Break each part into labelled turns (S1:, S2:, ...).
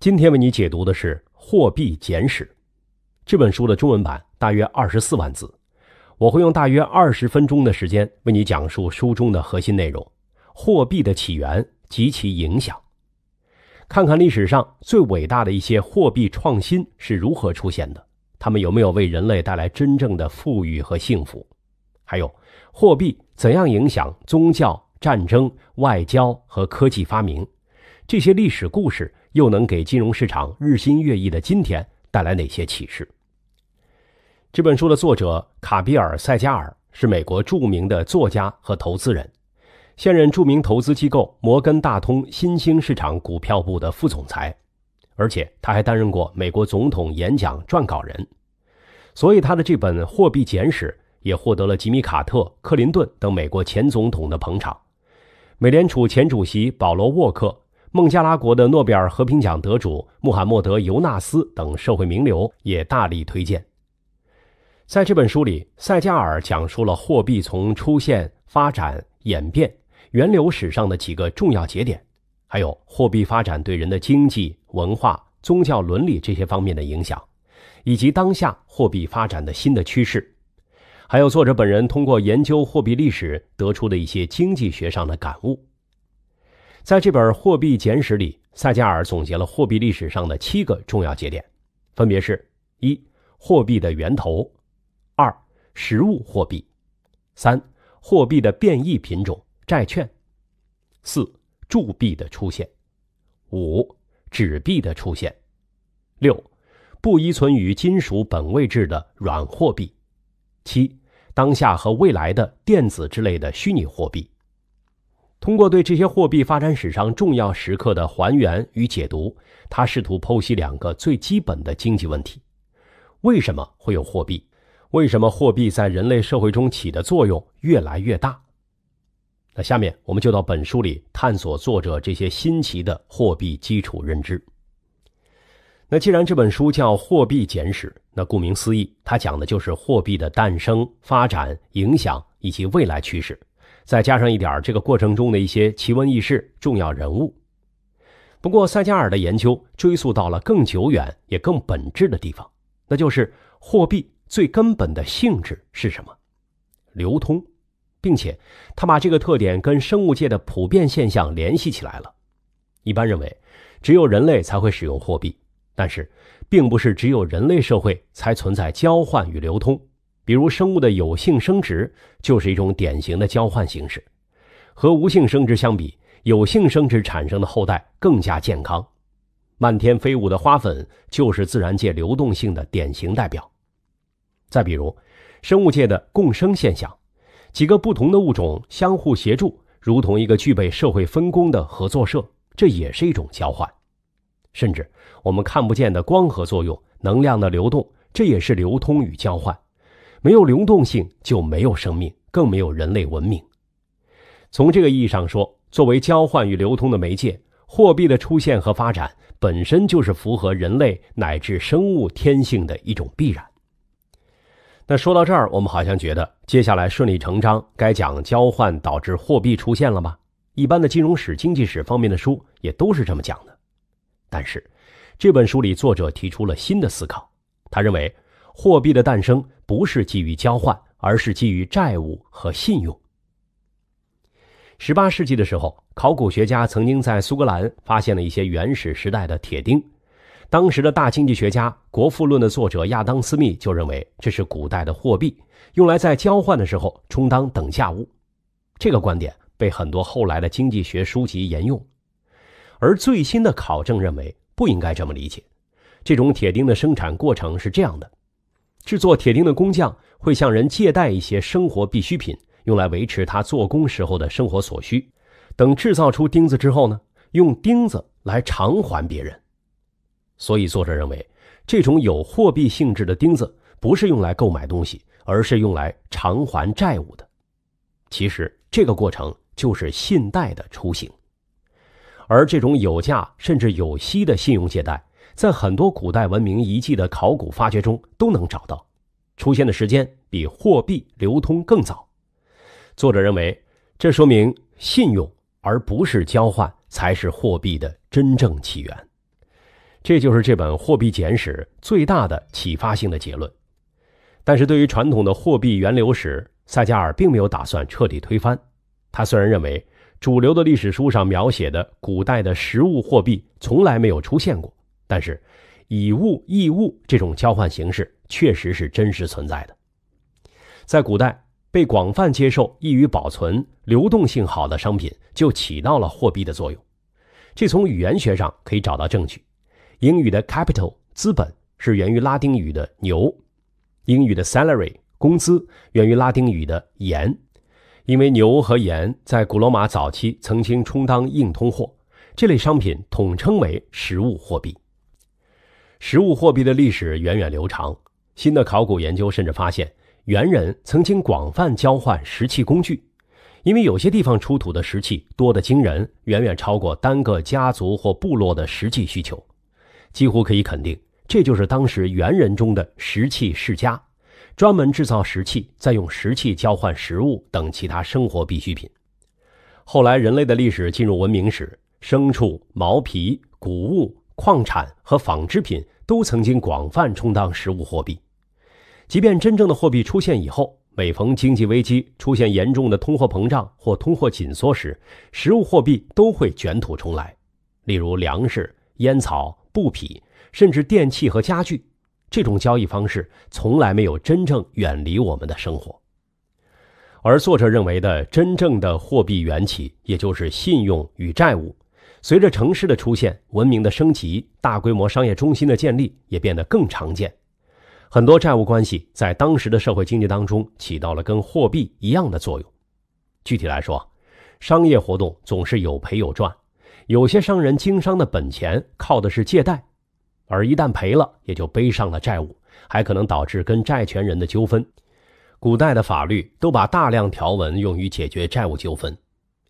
S1: 今天为你解读的是《货币简史》这本书的中文版，大约二十四万字。我会用大约二十分钟的时间为你讲述书中的核心内容：货币的起源及其影响，看看历史上最伟大的一些货币创新是如何出现的，他们有没有为人类带来真正的富裕和幸福？还有，货币怎样影响宗教、战争、外交和科技发明？这些历史故事。又能给金融市场日新月异的今天带来哪些启示？这本书的作者卡比尔·塞加尔是美国著名的作家和投资人，现任著名投资机构摩根大通新兴市场股票部的副总裁，而且他还担任过美国总统演讲撰稿人，所以他的这本《货币简史》也获得了吉米·卡特、克林顿等美国前总统的捧场，美联储前主席保罗·沃克。孟加拉国的诺贝尔和平奖得主穆罕默德·尤纳斯等社会名流也大力推荐。在这本书里，塞加尔讲述了货币从出现、发展、演变、源流史上的几个重要节点，还有货币发展对人的经济、文化、宗教、伦理这些方面的影响，以及当下货币发展的新的趋势，还有作者本人通过研究货币历史得出的一些经济学上的感悟。在这本《货币简史》里，塞加尔总结了货币历史上的七个重要节点，分别是：一、货币的源头；二、实物货币；三、货币的变异品种——债券；四、铸币的出现；五、纸币的出现；六、不依存于金属本位制的软货币；七、当下和未来的电子之类的虚拟货币。通过对这些货币发展史上重要时刻的还原与解读，他试图剖析两个最基本的经济问题：为什么会有货币？为什么货币在人类社会中起的作用越来越大？那下面我们就到本书里探索作者这些新奇的货币基础认知。那既然这本书叫《货币简史》，那顾名思义，它讲的就是货币的诞生、发展、影响以及未来趋势。再加上一点，这个过程中的一些奇闻异事、重要人物。不过，塞加尔的研究追溯到了更久远、也更本质的地方，那就是货币最根本的性质是什么——流通，并且他把这个特点跟生物界的普遍现象联系起来了。一般认为，只有人类才会使用货币，但是并不是只有人类社会才存在交换与流通。比如，生物的有性生殖就是一种典型的交换形式。和无性生殖相比，有性生殖产生的后代更加健康。漫天飞舞的花粉就是自然界流动性的典型代表。再比如，生物界的共生现象，几个不同的物种相互协助，如同一个具备社会分工的合作社，这也是一种交换。甚至我们看不见的光合作用、能量的流动，这也是流通与交换。没有流动性就没有生命，更没有人类文明。从这个意义上说，作为交换与流通的媒介，货币的出现和发展本身就是符合人类乃至生物天性的一种必然。那说到这儿，我们好像觉得接下来顺理成章该讲交换导致货币出现了吧？一般的金融史、经济史方面的书也都是这么讲的。但是这本书里作者提出了新的思考，他认为货币的诞生。不是基于交换，而是基于债务和信用。十八世纪的时候，考古学家曾经在苏格兰发现了一些原始时代的铁钉，当时的大经济学家《国富论》的作者亚当·斯密就认为这是古代的货币，用来在交换的时候充当等价物。这个观点被很多后来的经济学书籍沿用，而最新的考证认为不应该这么理解。这种铁钉的生产过程是这样的。制作铁钉的工匠会向人借贷一些生活必需品，用来维持他做工时候的生活所需。等制造出钉子之后呢，用钉子来偿还别人。所以作者认为，这种有货币性质的钉子不是用来购买东西，而是用来偿还债务的。其实这个过程就是信贷的雏形，而这种有价甚至有息的信用借贷。在很多古代文明遗迹的考古发掘中都能找到，出现的时间比货币流通更早。作者认为，这说明信用而不是交换才是货币的真正起源。这就是这本货币简史最大的启发性的结论。但是，对于传统的货币源流史，塞加尔并没有打算彻底推翻。他虽然认为主流的历史书上描写的古代的实物货币从来没有出现过。但是，以物易物这种交换形式确实是真实存在的。在古代，被广泛接受、易于保存、流动性好的商品就起到了货币的作用。这从语言学上可以找到证据：英语的 capital（ 资本）是源于拉丁语的“牛”，英语的 salary（ 工资）源于拉丁语的“盐”。因为牛和盐在古罗马早期曾经充当硬通货，这类商品统称为实物货币。实物货币的历史源远流长。新的考古研究甚至发现，猿人曾经广泛交换石器工具，因为有些地方出土的石器多得惊人，远远超过单个家族或部落的实际需求。几乎可以肯定，这就是当时猿人中的石器世家，专门制造石器，再用石器交换食物等其他生活必需品。后来，人类的历史进入文明史，牲畜、毛皮、谷物。矿产和纺织品都曾经广泛充当实物货币，即便真正的货币出现以后，每逢经济危机出现严重的通货膨胀或通货紧缩时，实物货币都会卷土重来。例如粮食、烟草、布匹，甚至电器和家具，这种交易方式从来没有真正远离我们的生活。而作者认为的真正的货币缘起，也就是信用与债务。随着城市的出现，文明的升级，大规模商业中心的建立也变得更常见。很多债务关系在当时的社会经济当中起到了跟货币一样的作用。具体来说，商业活动总是有赔有赚，有些商人经商的本钱靠的是借贷，而一旦赔了，也就背上了债务，还可能导致跟债权人的纠纷。古代的法律都把大量条文用于解决债务纠纷。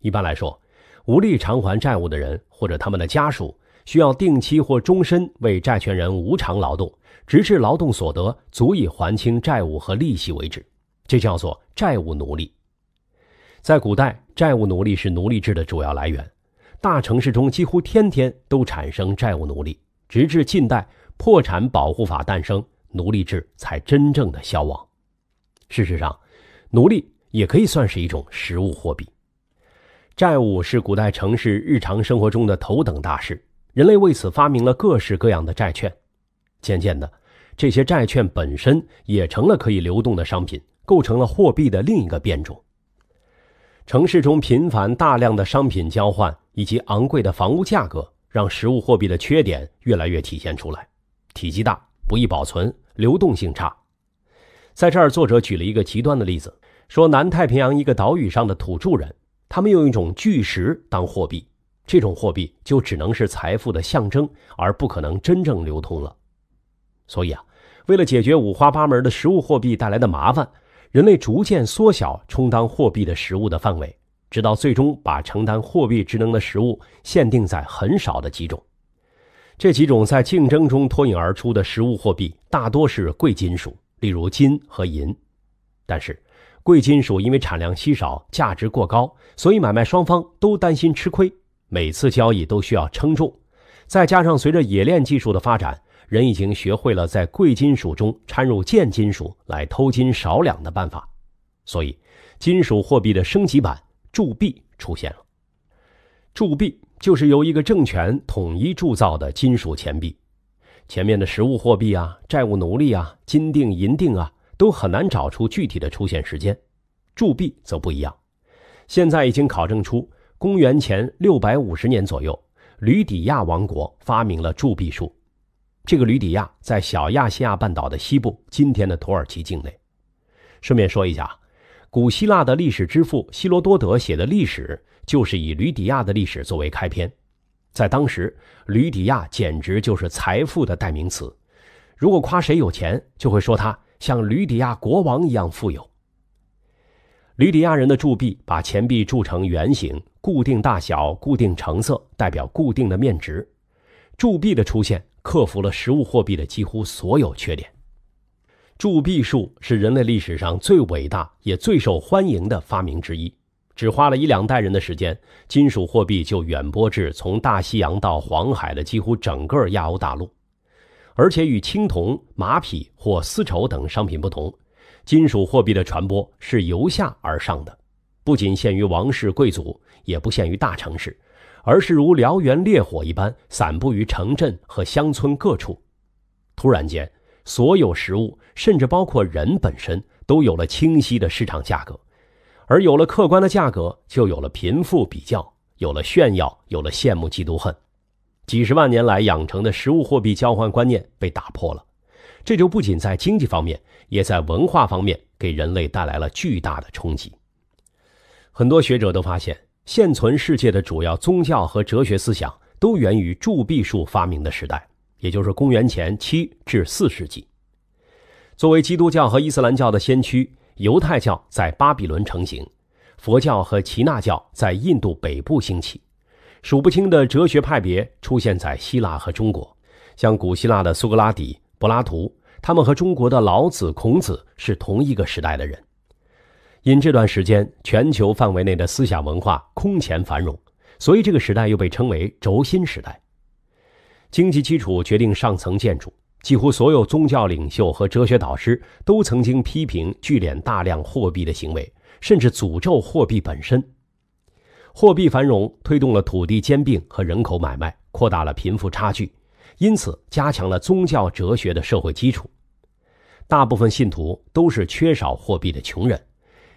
S1: 一般来说。无力偿还债务的人或者他们的家属，需要定期或终身为债权人无偿劳动，直至劳动所得足以还清债务和利息为止。这叫做债务奴隶。在古代，债务奴隶是奴隶制的主要来源。大城市中几乎天天都产生债务奴隶，直至近代破产保护法诞生，奴隶制才真正的消亡。事实上，奴隶也可以算是一种实物货币。债务是古代城市日常生活中的头等大事，人类为此发明了各式各样的债券。渐渐的，这些债券本身也成了可以流动的商品，构成了货币的另一个变种。城市中频繁大量的商品交换以及昂贵的房屋价格，让实物货币的缺点越来越体现出来：体积大，不易保存，流动性差。在这儿，作者举了一个极端的例子，说南太平洋一个岛屿上的土著人。他们用一种巨石当货币，这种货币就只能是财富的象征，而不可能真正流通了。所以啊，为了解决五花八门的实物货币带来的麻烦，人类逐渐缩小充当货币的实物的范围，直到最终把承担货币职能的实物限定在很少的几种。这几种在竞争中脱颖而出的实物货币大多是贵金属，例如金和银，但是。贵金属因为产量稀少、价值过高，所以买卖双方都担心吃亏，每次交易都需要称重。再加上随着冶炼技术的发展，人已经学会了在贵金属中掺入贱金属来偷金少两的办法，所以金属货币的升级版铸币出现了。铸币就是由一个政权统一铸造的金属钱币，前面的实物货币啊、债务、奴隶啊、金锭、银锭啊。都很难找出具体的出现时间，铸币则不一样。现在已经考证出，公元前六百五十年左右，吕底亚王国发明了铸币术。这个吕底亚在小亚细亚半岛的西部，今天的土耳其境内。顺便说一下，古希腊的历史之父希罗多德写的历史，就是以吕底亚的历史作为开篇。在当时，吕底亚简直就是财富的代名词。如果夸谁有钱，就会说他。像吕底亚国王一样富有。吕底亚人的铸币把钱币铸成圆形，固定大小、固定成色，代表固定的面值。铸币的出现克服了实物货币的几乎所有缺点。铸币术是人类历史上最伟大也最受欢迎的发明之一。只花了一两代人的时间，金属货币就远播至从大西洋到黄海的几乎整个亚欧大陆。而且与青铜、马匹或丝绸等商品不同，金属货币的传播是由下而上的，不仅限于王室贵族，也不限于大城市，而是如燎原烈火一般散布于城镇和乡村各处。突然间，所有食物，甚至包括人本身，都有了清晰的市场价格，而有了客观的价格，就有了贫富比较，有了炫耀，有了羡慕、嫉妒、恨。几十万年来养成的食物货币交换观念被打破了，这就不仅在经济方面，也在文化方面给人类带来了巨大的冲击。很多学者都发现，现存世界的主要宗教和哲学思想都源于铸币术发明的时代，也就是公元前七至四世纪。作为基督教和伊斯兰教的先驱，犹太教在巴比伦成型；佛教和耆那教在印度北部兴起。数不清的哲学派别出现在希腊和中国，像古希腊的苏格拉底、柏拉图，他们和中国的老子、孔子是同一个时代的人。因这段时间全球范围内的思想文化空前繁荣，所以这个时代又被称为轴心时代。经济基础决定上层建筑，几乎所有宗教领袖和哲学导师都曾经批评聚敛大量货币的行为，甚至诅咒货币本身。货币繁荣推动了土地兼并和人口买卖，扩大了贫富差距，因此加强了宗教哲学的社会基础。大部分信徒都是缺少货币的穷人，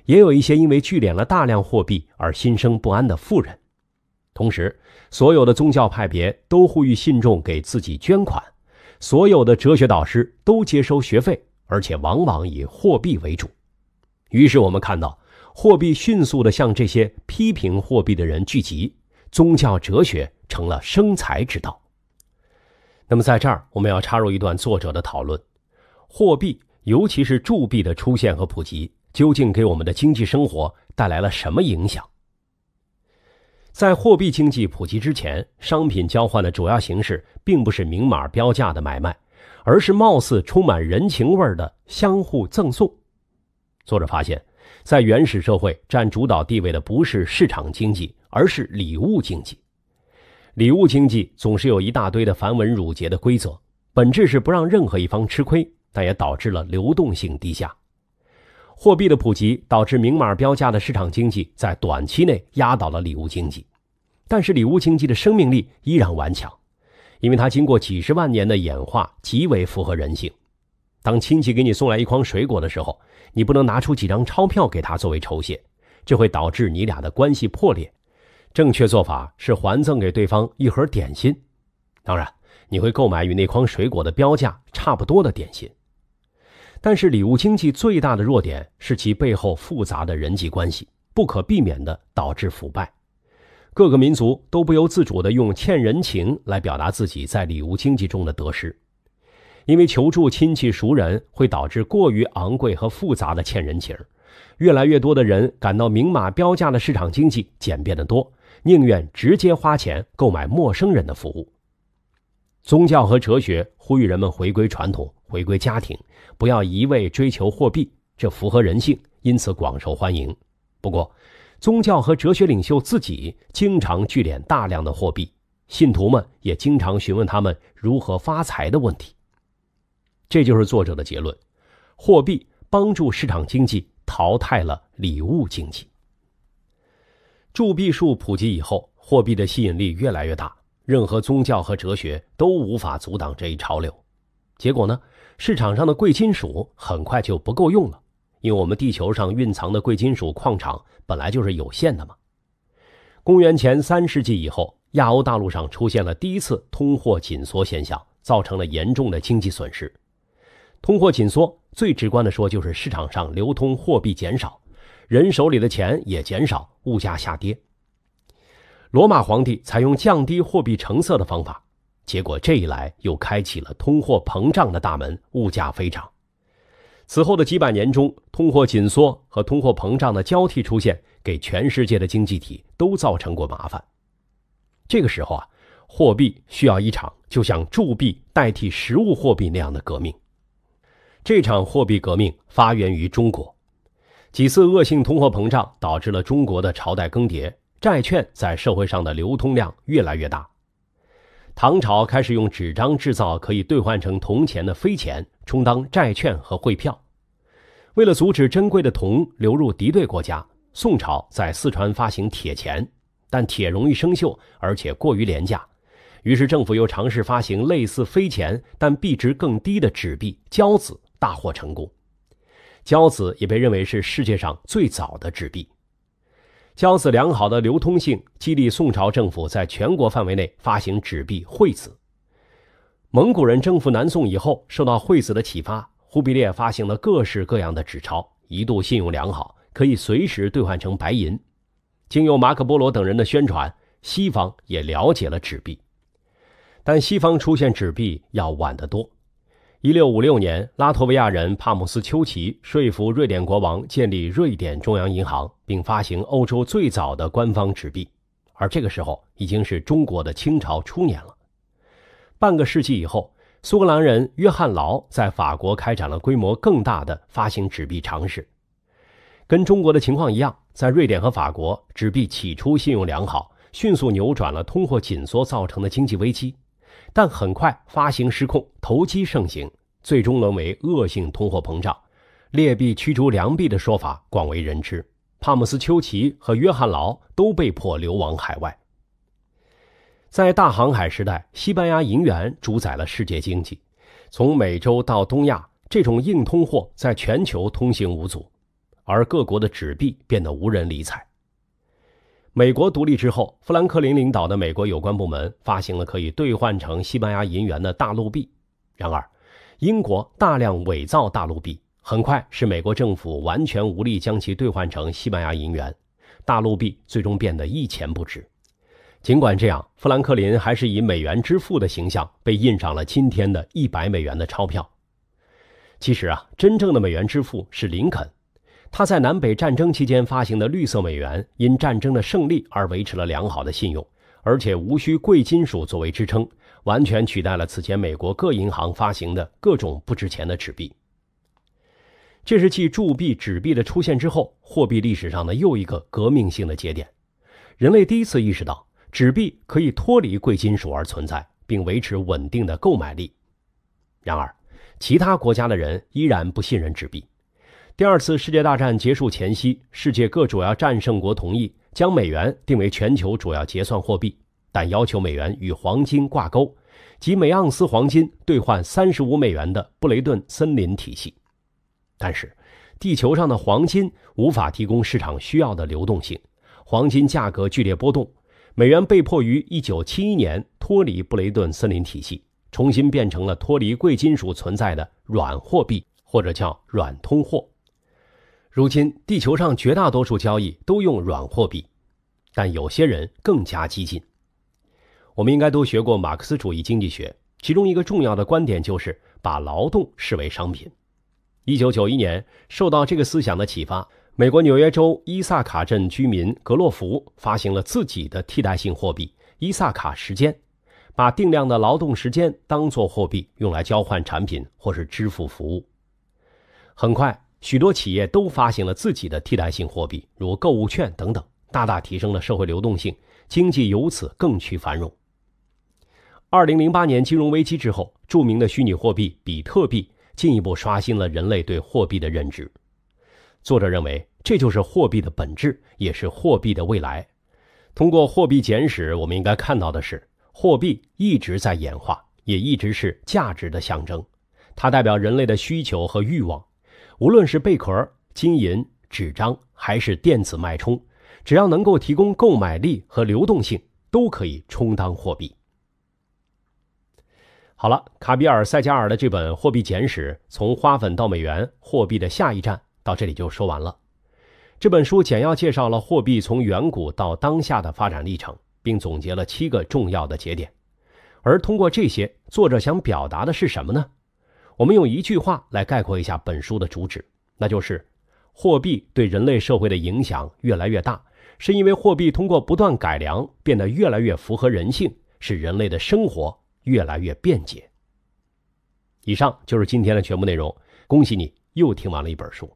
S1: 也有一些因为聚敛了大量货币而心生不安的富人。同时，所有的宗教派别都呼吁信众给自己捐款，所有的哲学导师都接收学费，而且往往以货币为主。于是我们看到。货币迅速的向这些批评货币的人聚集，宗教哲学成了生财之道。那么，在这儿我们要插入一段作者的讨论：货币，尤其是铸币的出现和普及，究竟给我们的经济生活带来了什么影响？在货币经济普及之前，商品交换的主要形式并不是明码标价的买卖，而是貌似充满人情味的相互赠送。作者发现。在原始社会占主导地位的不是市场经济，而是礼物经济。礼物经济总是有一大堆的繁文缛节的规则，本质是不让任何一方吃亏，但也导致了流动性低下。货币的普及导致明码标价的市场经济在短期内压倒了礼物经济，但是礼物经济的生命力依然顽强，因为它经过几十万年的演化，极为符合人性。当亲戚给你送来一筐水果的时候，你不能拿出几张钞票给他作为酬谢，这会导致你俩的关系破裂。正确做法是还赠给对方一盒点心，当然你会购买与那筐水果的标价差不多的点心。但是礼物经济最大的弱点是其背后复杂的人际关系，不可避免地导致腐败。各个民族都不由自主地用欠人情来表达自己在礼物经济中的得失。因为求助亲戚熟人会导致过于昂贵和复杂的欠人情越来越多的人感到明码标价的市场经济简便的多，宁愿直接花钱购买陌生人的服务。宗教和哲学呼吁人们回归传统，回归家庭，不要一味追求货币，这符合人性，因此广受欢迎。不过，宗教和哲学领袖自己经常聚敛大量的货币，信徒们也经常询问他们如何发财的问题。这就是作者的结论：货币帮助市场经济淘汰了礼物经济。铸币术普及以后，货币的吸引力越来越大，任何宗教和哲学都无法阻挡这一潮流。结果呢，市场上的贵金属很快就不够用了，因为我们地球上蕴藏的贵金属矿场本来就是有限的嘛。公元前三世纪以后，亚欧大陆上出现了第一次通货紧缩现象，造成了严重的经济损失。通货紧缩最直观的说就是市场上流通货币减少，人手里的钱也减少，物价下跌。罗马皇帝采用降低货币成色的方法，结果这一来又开启了通货膨胀的大门，物价飞涨。此后的几百年中，通货紧缩和通货膨胀的交替出现，给全世界的经济体都造成过麻烦。这个时候啊，货币需要一场就像铸币代替实物货币那样的革命。这场货币革命发源于中国，几次恶性通货膨胀导致了中国的朝代更迭。债券在社会上的流通量越来越大。唐朝开始用纸张制造可以兑换成铜钱的飞钱，充当债券和汇票。为了阻止珍贵的铜流入敌对国家，宋朝在四川发行铁钱，但铁容易生锈，而且过于廉价。于是政府又尝试发行类似飞钱但币值更低的纸币交子。大获成功，交子也被认为是世界上最早的纸币。交子良好的流通性，激励宋朝政府在全国范围内发行纸币惠子。蒙古人征服南宋以后，受到惠子的启发，忽必烈发行了各式各样的纸钞，一度信用良好，可以随时兑换成白银。经由马可·波罗等人的宣传，西方也了解了纸币，但西方出现纸币要晚得多。一六五六年，拉脱维亚人帕姆斯丘奇说服瑞典国王建立瑞典中央银行，并发行欧洲最早的官方纸币。而这个时候，已经是中国的清朝初年了。半个世纪以后，苏格兰人约翰劳在法国开展了规模更大的发行纸币尝试。跟中国的情况一样，在瑞典和法国，纸币起初信用良好，迅速扭转了通货紧缩造成的经济危机。但很快发行失控，投机盛行，最终沦为恶性通货膨胀。劣币驱逐良币的说法广为人知。帕姆斯丘奇和约翰劳都被迫流亡海外。在大航海时代，西班牙银元主宰了世界经济，从美洲到东亚，这种硬通货在全球通行无阻，而各国的纸币变得无人理睬。美国独立之后，富兰克林领导的美国有关部门发行了可以兑换成西班牙银元的大陆币。然而，英国大量伪造大陆币，很快使美国政府完全无力将其兑换成西班牙银元。大陆币最终变得一钱不值。尽管这样，富兰克林还是以美元之父的形象被印上了今天的一百美元的钞票。其实啊，真正的美元之父是林肯。他在南北战争期间发行的绿色美元，因战争的胜利而维持了良好的信用，而且无需贵金属作为支撑，完全取代了此前美国各银行发行的各种不值钱的纸币。这是继铸币纸币的出现之后，货币历史上的又一个革命性的节点。人类第一次意识到纸币可以脱离贵金属而存在，并维持稳定的购买力。然而，其他国家的人依然不信任纸币。第二次世界大战结束前夕，世界各主要战胜国同意将美元定为全球主要结算货币，但要求美元与黄金挂钩，即每盎司黄金兑换三十五美元的布雷顿森林体系。但是，地球上的黄金无法提供市场需要的流动性，黄金价格剧烈波动，美元被迫于一九七一年脱离布雷顿森林体系，重新变成了脱离贵金属存在的软货币，或者叫软通货。如今，地球上绝大多数交易都用软货币，但有些人更加激进。我们应该都学过马克思主义经济学，其中一个重要的观点就是把劳动视为商品。一九九一年，受到这个思想的启发，美国纽约州伊萨卡镇居民格洛弗发行了自己的替代性货币——伊萨卡时间，把定量的劳动时间当作货币，用来交换产品或是支付服务。很快。许多企业都发行了自己的替代性货币，如购物券等等，大大提升了社会流动性，经济由此更趋繁荣。二零零八年金融危机之后，著名的虚拟货币比特币进一步刷新了人类对货币的认知。作者认为，这就是货币的本质，也是货币的未来。通过《货币简史》，我们应该看到的是，货币一直在演化，也一直是价值的象征，它代表人类的需求和欲望。无论是贝壳、金银、纸张，还是电子脉冲，只要能够提供购买力和流动性，都可以充当货币。好了，卡比尔·塞加尔的这本《货币简史：从花粉到美元——货币的下一站》到这里就说完了。这本书简要介绍了货币从远古到当下的发展历程，并总结了七个重要的节点。而通过这些，作者想表达的是什么呢？我们用一句话来概括一下本书的主旨，那就是：货币对人类社会的影响越来越大，是因为货币通过不断改良变得越来越符合人性，使人类的生活越来越便捷。以上就是今天的全部内容。恭喜你又听完了一本书。